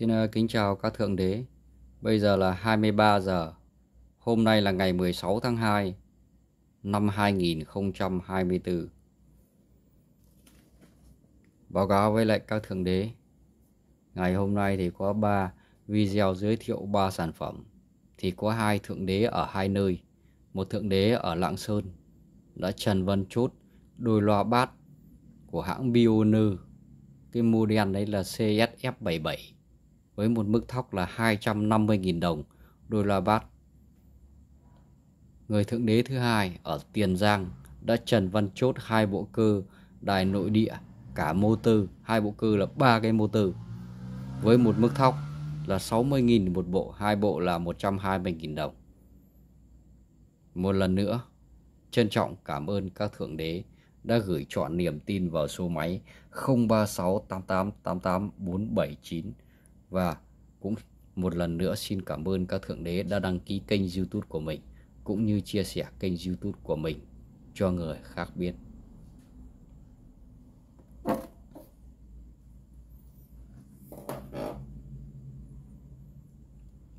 Xin ờ, kính chào các Thượng Đế Bây giờ là 23 giờ Hôm nay là ngày 16 tháng 2 năm 2024 Báo cáo với lại các Thượng Đế Ngày hôm nay thì có 3 video giới thiệu 3 sản phẩm Thì có hai Thượng Đế ở hai nơi Một Thượng Đế ở Lạng Sơn Đã trần vân chốt đôi loa bát của hãng Bioner Cái model đấy là CSF77 với một mức thóc là 250.000 đồng đô la bát. Người thượng đế thứ hai ở Tiền Giang đã trần văn chốt hai bộ cơ đài nội địa cả mô tư, hai bộ cơ là ba cái mô tư với một mức thóc là 60.000 một bộ, hai bộ là 120.000 đồng. Một lần nữa, trân trọng cảm ơn các thượng đế đã gửi chọn niềm tin vào số máy 036 88 88 479 và cũng một lần nữa xin cảm ơn các thượng đế đã đăng ký kênh youtube của mình cũng như chia sẻ kênh youtube của mình cho người khác biết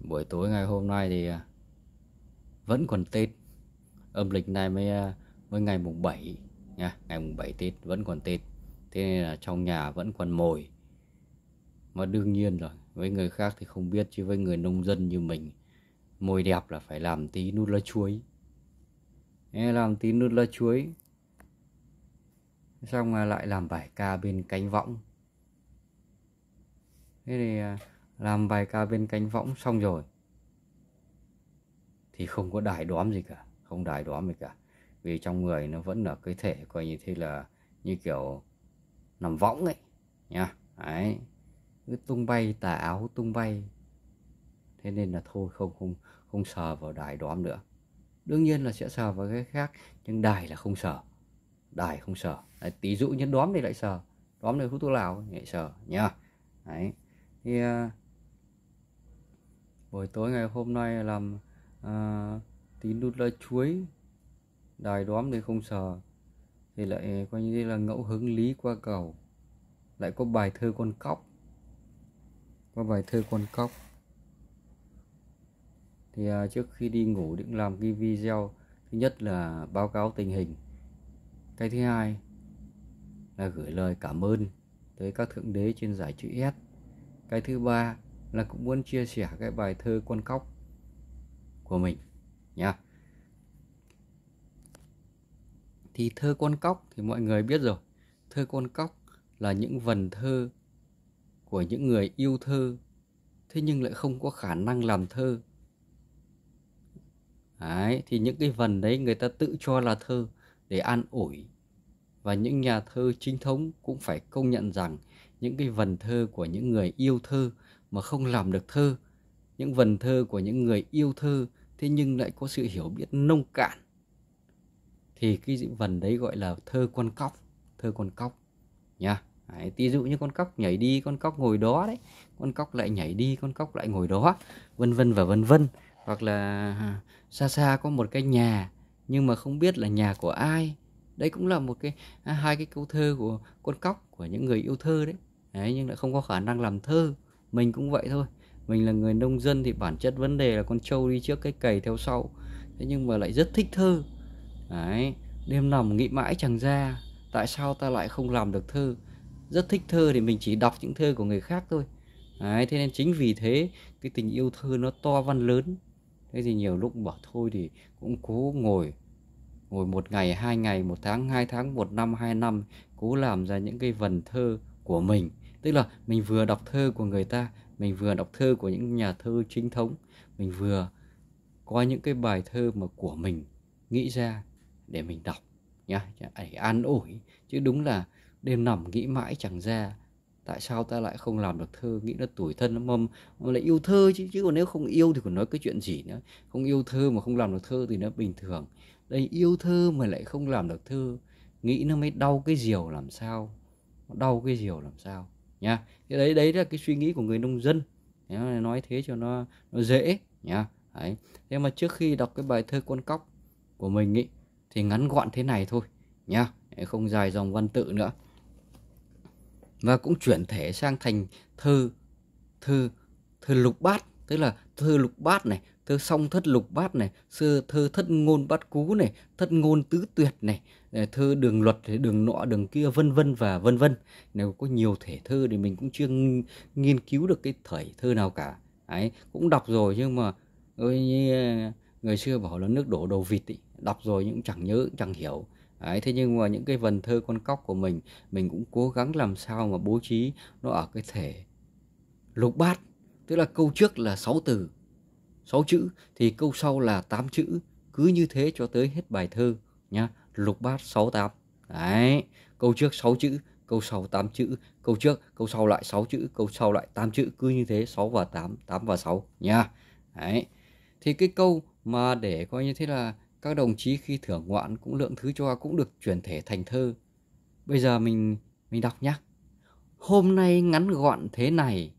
buổi tối ngày hôm nay thì à, vẫn còn Tết âm lịch này mới à, mới ngày mùng 7 nha ngày mùng 7 Tết vẫn còn Tết thế nên là trong nhà vẫn còn mồi mà đương nhiên rồi với người khác thì không biết chứ với người nông dân như mình môi đẹp là phải làm tí nút lá chuối Ê, làm tí nút lá chuối xong lại làm bài ca bên cánh võng thế thì à, làm bài ca bên cánh võng xong rồi thì không có đài đóm gì cả không đài đóm gì cả vì trong người nó vẫn là cái thể coi như thế là như kiểu nằm võng ấy nha đấy cứ tung bay tà áo tung bay thế nên là thôi không không không sờ vào đài đóm nữa đương nhiên là sẽ sờ vào cái khác nhưng đài là không sờ đài không sờ đấy, tí dụ như đóm thì lại sờ đóm này hút thuốc lào lại sờ nhá đấy thì uh, buổi tối ngày hôm nay làm uh, tí nút lá chuối đài đóm thì không sờ thì lại coi như là ngẫu hứng lý qua cầu lại có bài thơ con cóc có bài thơ con cóc thì à, trước khi đi ngủ định làm cái video thứ nhất là báo cáo tình hình cái thứ hai là gửi lời cảm ơn tới các thượng đế trên giải chữ S cái thứ ba là cũng muốn chia sẻ cái bài thơ con cóc của mình nha. thì thơ con cóc thì mọi người biết rồi thơ con cóc là những vần thơ của những người yêu thơ thế nhưng lại không có khả năng làm thơ đấy, thì những cái vần đấy người ta tự cho là thơ để an ủi và những nhà thơ chính thống cũng phải công nhận rằng những cái vần thơ của những người yêu thơ mà không làm được thơ những vần thơ của những người yêu thơ thế nhưng lại có sự hiểu biết nông cạn thì cái vần đấy gọi là thơ con cóc thơ con cóc nha yeah. Đấy, ví dụ như con cóc nhảy đi con cóc ngồi đó đấy con cóc lại nhảy đi con cóc lại ngồi đó vân vân và vân vân hoặc là à, xa xa có một cái nhà nhưng mà không biết là nhà của ai đấy cũng là một cái à, hai cái câu thơ của con cóc của những người yêu thơ đấy, đấy nhưng lại không có khả năng làm thơ mình cũng vậy thôi mình là người nông dân thì bản chất vấn đề là con trâu đi trước cái cày theo sau thế nhưng mà lại rất thích thơ đấy đêm nằm nghĩ mãi chẳng ra tại sao ta lại không làm được thơ rất thích thơ thì mình chỉ đọc những thơ của người khác thôi Đấy, thế nên chính vì thế cái tình yêu thơ nó to văn lớn thế thì nhiều lúc bảo thôi thì cũng cố ngồi ngồi một ngày hai ngày một tháng hai tháng một năm hai năm cố làm ra những cái vần thơ của mình tức là mình vừa đọc thơ của người ta mình vừa đọc thơ của những nhà thơ chính thống mình vừa có những cái bài thơ mà của mình nghĩ ra để mình đọc nhá để an ủi chứ đúng là đêm nằm nghĩ mãi chẳng ra tại sao ta lại không làm được thơ nghĩ nó tuổi thân lắm mâm mà lại yêu thơ chứ chứ còn nếu không yêu thì còn nói cái chuyện gì nữa không yêu thơ mà không làm được thơ thì nó bình thường đây yêu thơ mà lại không làm được thơ nghĩ nó mới đau cái diều làm sao đau cái diều làm sao nhá cái đấy đấy là cái suy nghĩ của người nông dân nói thế cho nó nó dễ nhá đấy thế mà trước khi đọc cái bài thơ con cóc của mình ý, thì ngắn gọn thế này thôi nhá không dài dòng văn tự nữa và cũng chuyển thể sang thành thơ thơ thơ lục bát tức là thơ lục bát này thơ song thất lục bát này thơ thơ thất ngôn bát cú này thất ngôn tứ tuyệt này thơ đường luật đường nọ đường kia vân vân và vân vân nếu có nhiều thể thơ thì mình cũng chưa nghiên cứu được cái thể thơ nào cả ấy cũng đọc rồi nhưng mà ơi, à, người xưa bảo là nước đổ đầu vịt ý, đọc rồi nhưng cũng chẳng nhớ cũng chẳng hiểu Đấy, thế nhưng mà những cái vần thơ con cóc của mình mình cũng cố gắng làm sao mà bố trí nó ở cái thể lục bát tức là câu trước là 6 từ 6 chữ thì câu sau là 8 chữ cứ như thế cho tới hết bài thơ nhá lục bát 68 đấy câu trước 6 chữ câu sau 8 chữ câu trước câu sau lại 6 chữ câu sau lại 8 chữ cứ như thế 6 và 8 8 và 6 nha đấy thì cái câu mà để coi như thế là các đồng chí khi thưởng ngoạn cũng lượng thứ cho cũng được chuyển thể thành thơ bây giờ mình mình đọc nhá hôm nay ngắn gọn thế này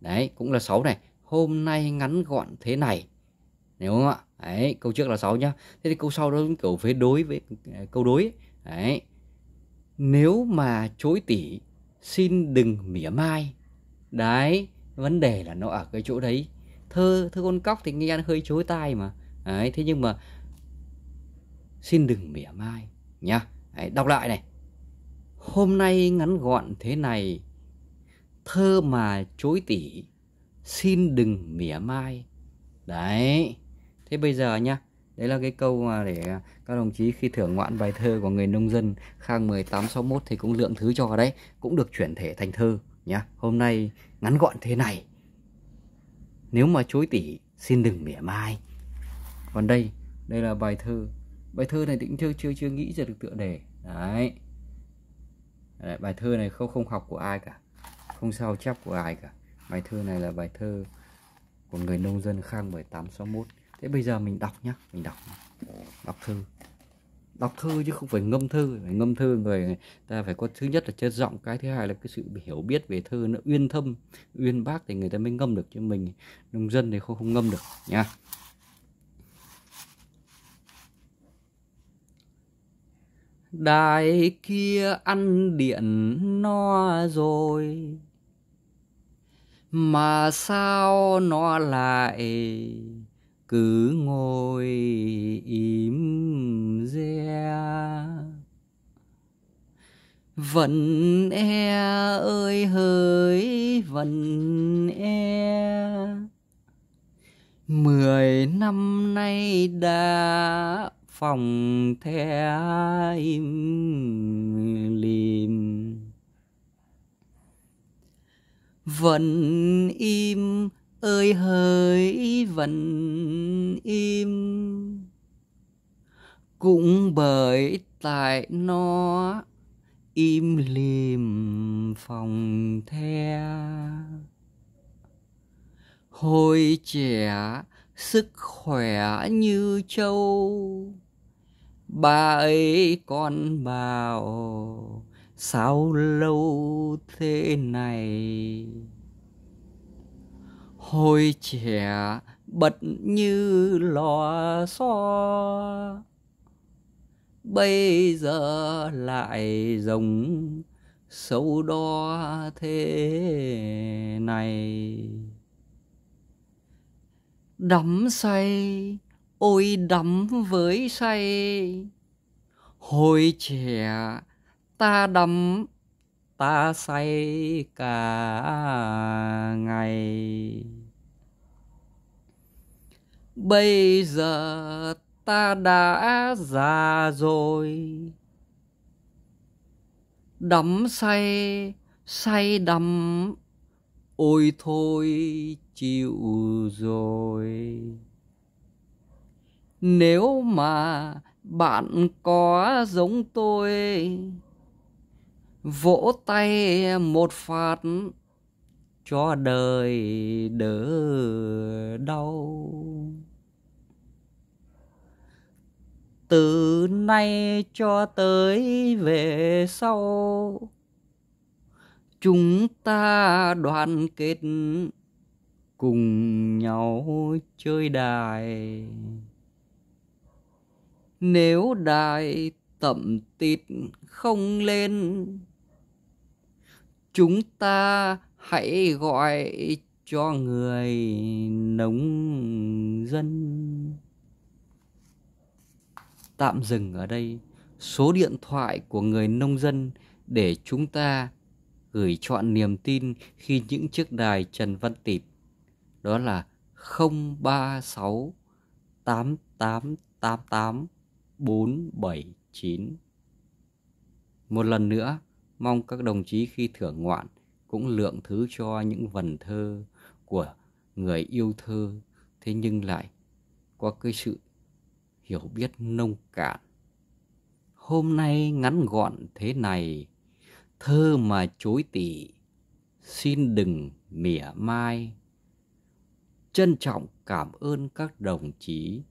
đấy cũng là 6 này hôm nay ngắn gọn thế này đúng không ạ đấy câu trước là 6 nhá thế thì câu sau đó cũng kiểu phế đối với à, câu đối ấy. đấy nếu mà chối tỉ xin đừng mỉa mai đấy vấn đề là nó ở cái chỗ đấy thơ thơ con cóc thì nghe hơi chối tai mà đấy thế nhưng mà xin đừng mỉa mai nhá hãy đọc lại này hôm nay ngắn gọn thế này thơ mà chối tỉ xin đừng mỉa mai đấy thế bây giờ nhá đấy là cái câu mà để các đồng chí khi thưởng ngoạn bài thơ của người nông dân khang 1861 thì cũng lượng thứ cho đấy cũng được chuyển thể thành thơ nhá hôm nay ngắn gọn thế này nếu mà chối tỉ xin đừng mỉa mai còn đây đây là bài thơ bài thơ này định chưa chưa chưa nghĩ ra được tựa đề đấy, đấy bài thơ này không không học của ai cả không sao chép của ai cả bài thơ này là bài thơ của người nông dân khang 1861 thế bây giờ mình đọc nhá mình đọc đọc thơ đọc thơ chứ không phải ngâm thơ phải ngâm thơ người ta phải có thứ nhất là chất giọng cái thứ hai là cái sự hiểu biết về thơ nó uyên thâm uyên bác thì người ta mới ngâm được chứ mình nông dân thì không, không ngâm được nha đài kia ăn điện no rồi mà sao nó lại cứ ngồi im re vẫn e ơi hỡi vẫn e mười năm nay đã phòng the im lìm vẫn im ơi hỡi vẫn im cũng bởi tại nó im lìm phòng the hồi trẻ sức khỏe như trâu bà ấy con bảo sao lâu thế này hồi trẻ bật như lò xo bây giờ lại giống sâu đo thế này đắm say ôi đắm với say hồi trẻ ta đắm ta say cả ngày bây giờ ta đã già rồi đắm say say đắm ôi thôi chịu rồi nếu mà bạn có giống tôi vỗ tay một phát cho đời đỡ đau từ nay cho tới về sau chúng ta đoàn kết cùng nhau chơi đài nếu đại tẩm tịt không lên chúng ta hãy gọi cho người nông dân tạm dừng ở đây số điện thoại của người nông dân để chúng ta gửi chọn niềm tin khi những chiếc đài Trần Văn Tịt đó là 036 8888 4, 7, 9. Một lần nữa, mong các đồng chí khi thưởng ngoạn cũng lượng thứ cho những vần thơ của người yêu thơ, thế nhưng lại có cái sự hiểu biết nông cạn. Hôm nay ngắn gọn thế này, thơ mà chối tỉ, xin đừng mỉa mai. Trân trọng cảm ơn các đồng chí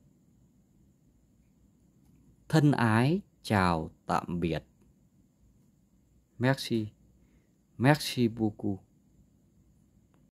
thân ái chào tạm biệt merci merci beaucoup